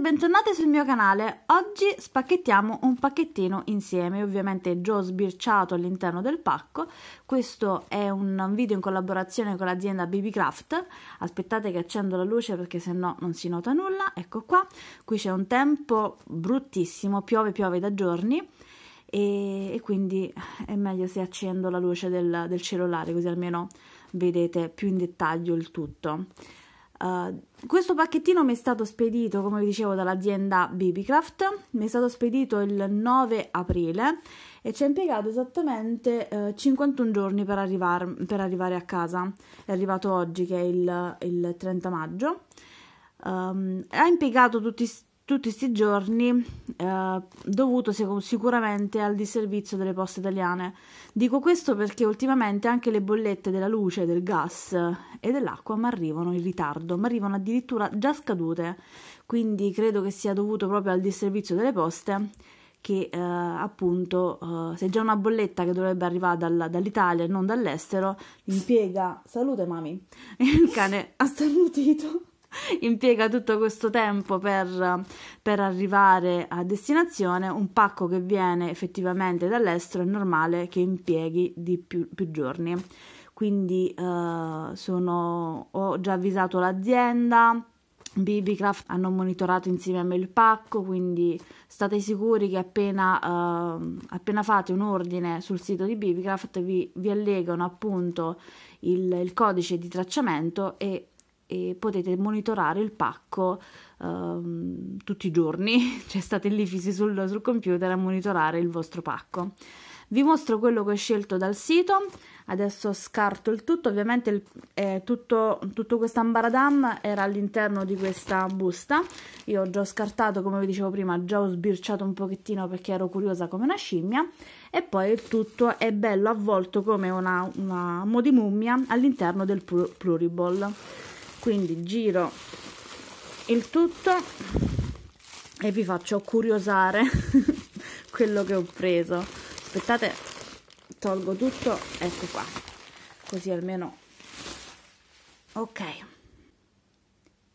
bentornate sul mio canale. Oggi spacchettiamo un pacchettino insieme, ovviamente già sbirciato all'interno del pacco. Questo è un video in collaborazione con l'azienda BabyCraft. Aspettate che accendo la luce perché sennò non si nota nulla. Ecco qua, qui c'è un tempo bruttissimo, piove piove da giorni e, e, quindi è meglio se accendo la luce del, del cellulare così almeno vedete più in dettaglio il tutto. Uh, questo pacchettino mi è stato spedito, come vi dicevo, dall'azienda Babycraft, mi è stato spedito il 9 aprile e ci ha impiegato esattamente uh, eh, 51 giorni per, arrivar, per, arrivare a casa. È arrivato oggi che è il, il 30 maggio. Um, ha impiegato tutti tutti questi giorni eh, dovuto sicuramente al disservizio delle poste italiane. Dico questo perché ultimamente anche le bollette della luce, del gas e dell'acqua mi arrivano in ritardo, mi arrivano addirittura già scadute, quindi credo che sia dovuto proprio al disservizio delle poste che eh, appunto eh, se già una bolletta che dovrebbe arrivare dal, dall'Italia e non dall'estero impiega salute mami il cane ha starnutito impiega tutto questo tempo per, per, arrivare a destinazione, un pacco che viene effettivamente dall'estero è normale che impieghi di più, più giorni. Quindi eh, sono, ho già avvisato l'azienda, BBCraft hanno monitorato insieme a me il pacco, quindi state sicuri che appena, eh, appena fate un ordine sul sito di BBCraft vi, vi allegano appunto il, il, codice di tracciamento e e potete monitorare il pacco ehm, tutti i giorni, cioè state lì fissi sul, sul computer a monitorare il vostro pacco. Vi mostro quello che ho scelto dal sito, adesso scarto il tutto, ovviamente il, eh, tutto, tutto questo ambaradam era all'interno di questa busta, io ho già scartato come vi dicevo prima, già ho sbirciato un pochettino perché ero curiosa come una scimmia e poi tutto è bello avvolto come una, una mummia all'interno del pluriball quindi giro il tutto e vi faccio curiosare quello che ho preso aspettate tolgo tutto ecco qua così almeno ok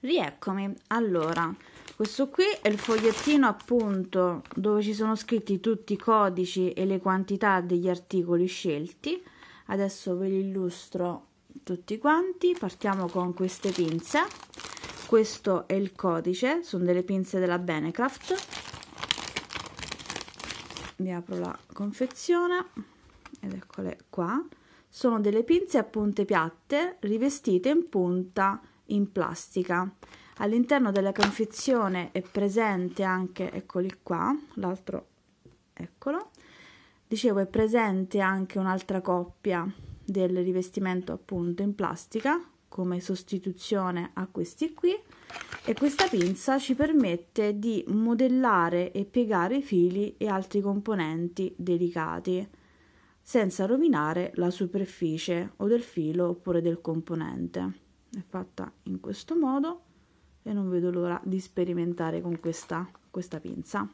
rieccomi allora questo qui è il fogliettino appunto dove ci sono scritti tutti i codici e le quantità degli articoli scelti adesso ve li illustro tutti quanti partiamo con queste pinze questo è il codice sono delle pinze della Benecraft vi apro la confezione ed eccole qua sono delle pinze a punte piatte rivestite in punta in plastica all'interno della confezione è presente anche eccoli qua l'altro eccolo dicevo è presente anche un'altra coppia del rivestimento appunto in plastica come sostituzione a questi qui e questa pinza ci permette di modellare e piegare i fili e altri componenti delicati senza rovinare la superficie o del filo oppure del componente. È fatta in questo modo e non vedo l'ora di sperimentare con questa, questa pinza.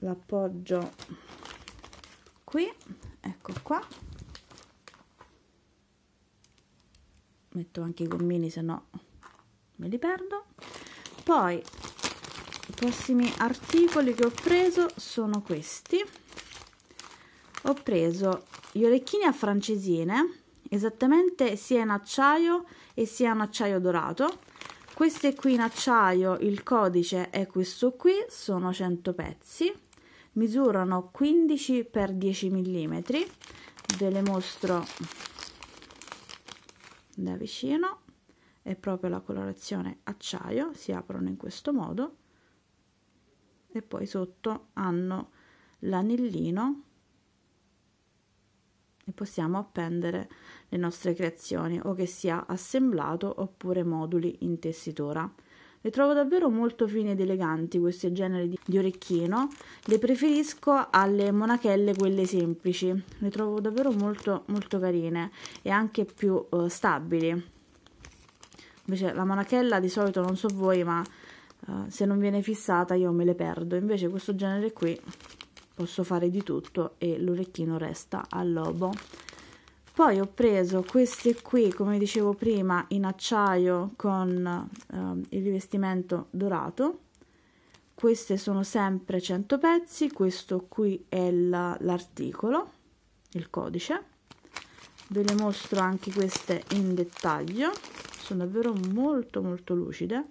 L'appoggio qui, ecco qua, metto anche i gommini se no me li perdo poi i prossimi articoli che ho preso sono questi ho preso gli orecchini a francesine esattamente sia in acciaio e sia in acciaio dorato queste qui in acciaio il codice è questo qui sono 100 pezzi misurano 15 x 10 mm ve le mostro da vicino è proprio la colorazione acciaio si aprono in questo modo e poi sotto hanno l'anellino e possiamo appendere le nostre creazioni o che sia assemblato oppure moduli in tessitura le trovo davvero molto fine ed eleganti questi genere di, di orecchino. Le preferisco alle monachelle quelle semplici. Le trovo davvero molto molto carine e anche più eh, stabili. Invece la monachella di solito non so voi ma eh, se non viene fissata io me le perdo. Invece questo genere qui posso fare di tutto e l'orecchino resta al lobo poi ho preso queste qui come dicevo prima in acciaio con eh, il rivestimento dorato queste sono sempre 100 pezzi questo qui è l'articolo il codice ve le mostro anche queste in dettaglio sono davvero molto molto lucide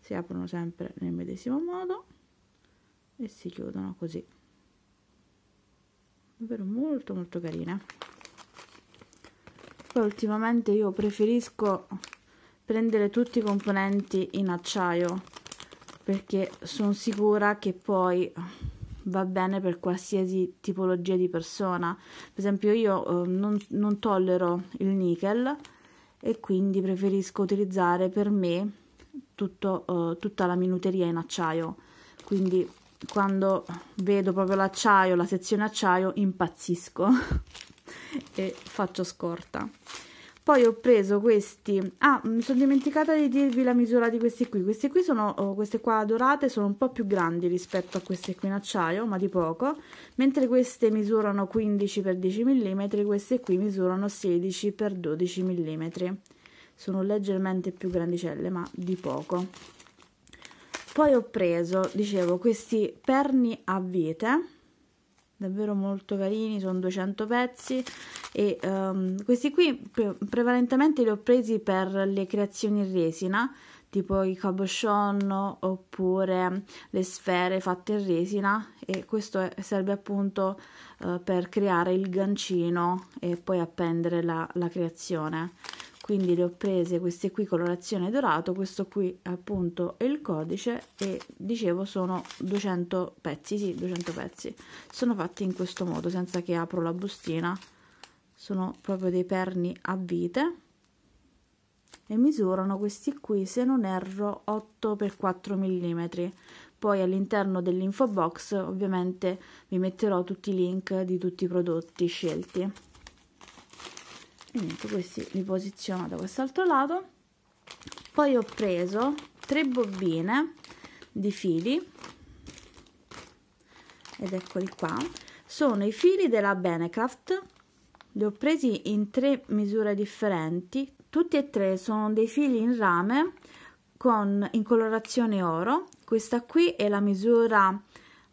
si aprono sempre nel medesimo modo e si chiudono così davvero molto molto carina poi ultimamente io preferisco prendere tutti i componenti in acciaio perché sono sicura che poi va bene per qualsiasi tipologia di persona per esempio io eh, non, non tollero il nickel e quindi preferisco utilizzare per me tutto, eh, tutta la minuteria in acciaio quindi quando vedo proprio l'acciaio, la sezione acciaio, impazzisco e faccio scorta. Poi ho preso questi, ah mi sono dimenticata di dirvi la misura di questi qui, questi qui sono, oh, queste qua dorate sono un po' più grandi rispetto a queste qui in acciaio, ma di poco, mentre queste misurano 15x10 mm, queste qui misurano 16x12 mm, sono leggermente più grandicelle ma di poco poi ho preso dicevo questi perni a vite davvero molto carini sono 200 pezzi e um, questi qui pre prevalentemente li ho presi per le creazioni in resina tipo i cabochon oppure le sfere fatte in resina e questo è, serve appunto uh, per creare il gancino e poi appendere la, la creazione quindi le ho prese queste qui colorazione dorato questo qui appunto è il codice e dicevo sono 200 pezzi sì 200 pezzi sono fatti in questo modo senza che apro la bustina sono proprio dei perni a vite e misurano questi qui se non erro 8 x 4 mm poi all'interno dell'info box ovviamente vi metterò tutti i link di tutti i prodotti scelti e niente questi li posiziono da quest'altro lato poi ho preso tre bobine di fili ed eccoli qua sono i fili della Benecraft li ho presi in tre misure differenti tutti e tre sono dei fili in rame con, in colorazione oro questa qui è la misura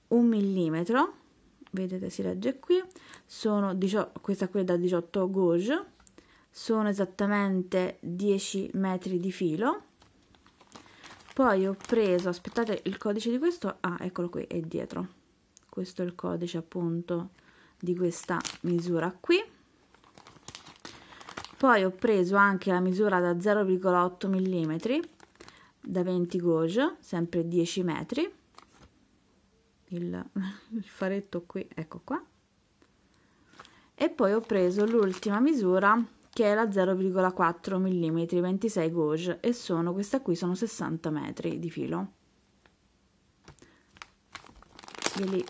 1 mm vedete si legge qui sono 18, questa qui è da 18 gauge sono esattamente 10 metri di filo poi ho preso aspettate il codice di questo ah eccolo qui è dietro questo è il codice appunto di questa misura qui poi ho preso anche la misura da 0,8 mm da 20 gauge sempre 10 metri il, il faretto qui ecco qua e poi ho preso l'ultima misura che è la 0,4 mm 26 gauge e sono, questa qui sono 60 metri di filo. Ve li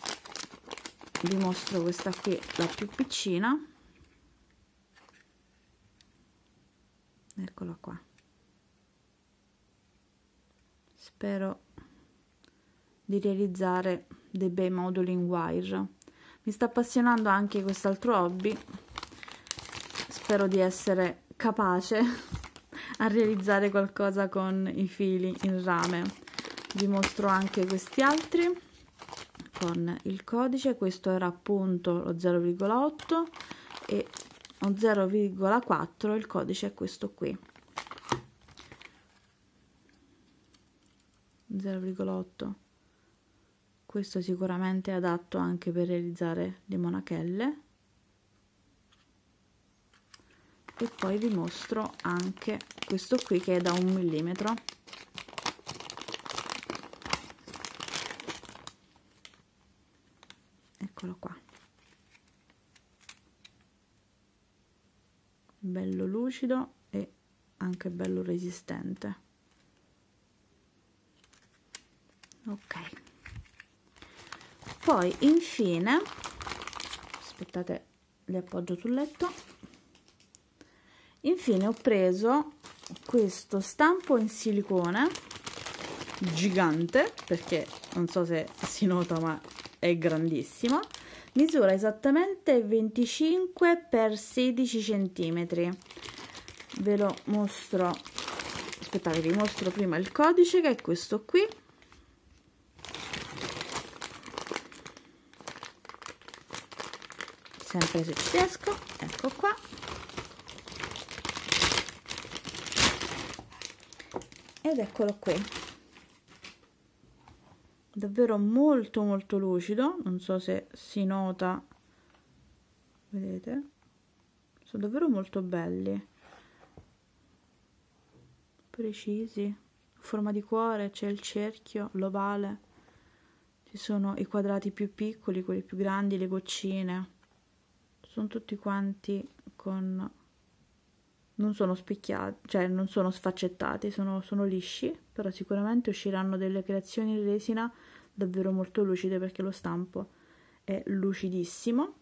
dimostro questa qui, la più piccina. Eccola qua. Spero di realizzare dei bei moduli in wire. Mi sta appassionando anche quest'altro hobby spero di essere capace a realizzare qualcosa con i fili in rame vi mostro anche questi altri con il codice questo era appunto lo 0,8 e 0,4 il codice è questo qui 0,8 questo sicuramente è adatto anche per realizzare le monachelle e poi vi mostro anche questo qui che è da un millimetro eccolo qua bello lucido e anche bello resistente ok poi infine aspettate li appoggio sul letto infine ho preso questo stampo in silicone gigante perché non so se si nota ma è grandissimo misura esattamente 25 x 16 cm ve lo mostro aspettate vi mostro prima il codice che è questo qui sempre se ci riesco ecco qua ed eccolo qui davvero molto molto lucido non so se si nota vedete sono davvero molto belli precisi forma di cuore c'è il cerchio l'ovale ci sono i quadrati più piccoli quelli più grandi le goccine sono tutti quanti con non sono spicchiati, cioè non sono sfaccettati, sono, sono lisci, però sicuramente usciranno delle creazioni in resina davvero molto lucide perché lo stampo è lucidissimo.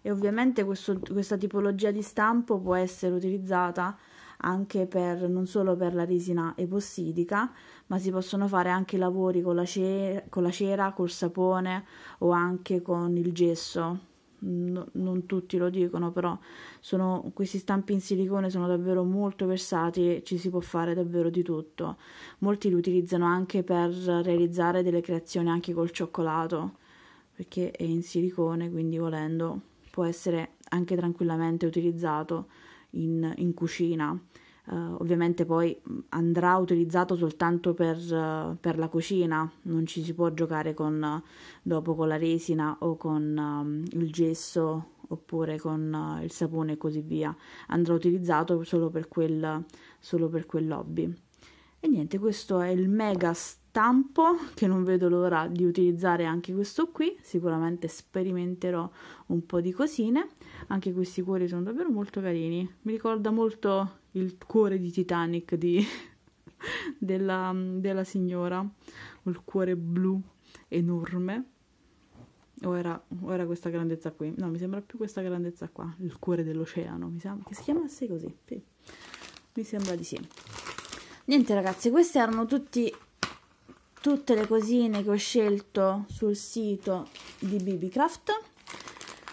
E ovviamente questo, questa tipologia di stampo può essere utilizzata anche per, non solo per la resina epossidica, ma si possono fare anche lavori con la, cera, con la cera, col sapone o anche con il gesso, no, non tutti lo dicono, però sono, questi stampi in silicone sono davvero molto versatili, ci si può fare davvero di tutto. Molti li utilizzano anche per realizzare delle creazioni anche col cioccolato, perché è in silicone, quindi volendo può essere anche tranquillamente utilizzato in, in cucina. Uh, ovviamente poi mm, andrà utilizzato soltanto per, uh, per, la cucina, non ci si può giocare con, eh, dopo con la resina o con um, il gesso oppure con uh, il sapone e così via, andrà utilizzato solo per, quel, solo per quel hobby. E niente, questo è il mega stampo che non vedo l'ora di utilizzare anche questo qui, sicuramente sperimenterò un po' di cosine anche questi cuori sono davvero molto carini mi ricorda molto il cuore di Titanic di, della, della signora il cuore blu enorme o era, o era, questa grandezza qui no mi sembra più questa grandezza qua il cuore dell'oceano mi sembra che si chiamasse così sì. mi sembra di sì niente ragazzi queste erano tutti tutte le cosine che ho scelto sul sito di BBCraft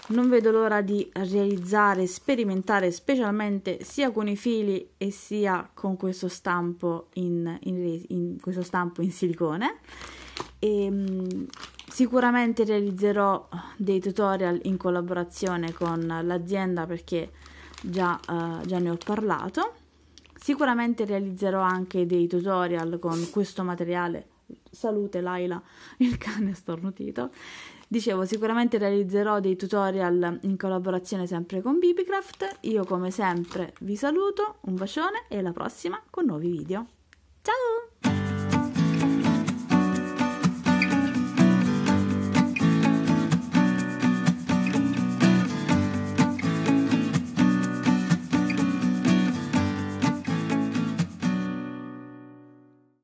non vedo l'ora di realizzare, sperimentare, specialmente sia con i fili e sia con questo stampo in, in, in, questo stampo in silicone. E, ehm, sicuramente realizzerò dei tutorial in collaborazione con l'azienda perché già, eh, già ne ho parlato. Sicuramente realizzerò anche dei tutorial con questo materiale salute Laila, il cane stornutito. Dicevo, sicuramente realizzerò dei tutorial in collaborazione sempre con Bibicraft. Io come sempre vi saluto, un bacione e alla prossima con nuovi video. Ciao!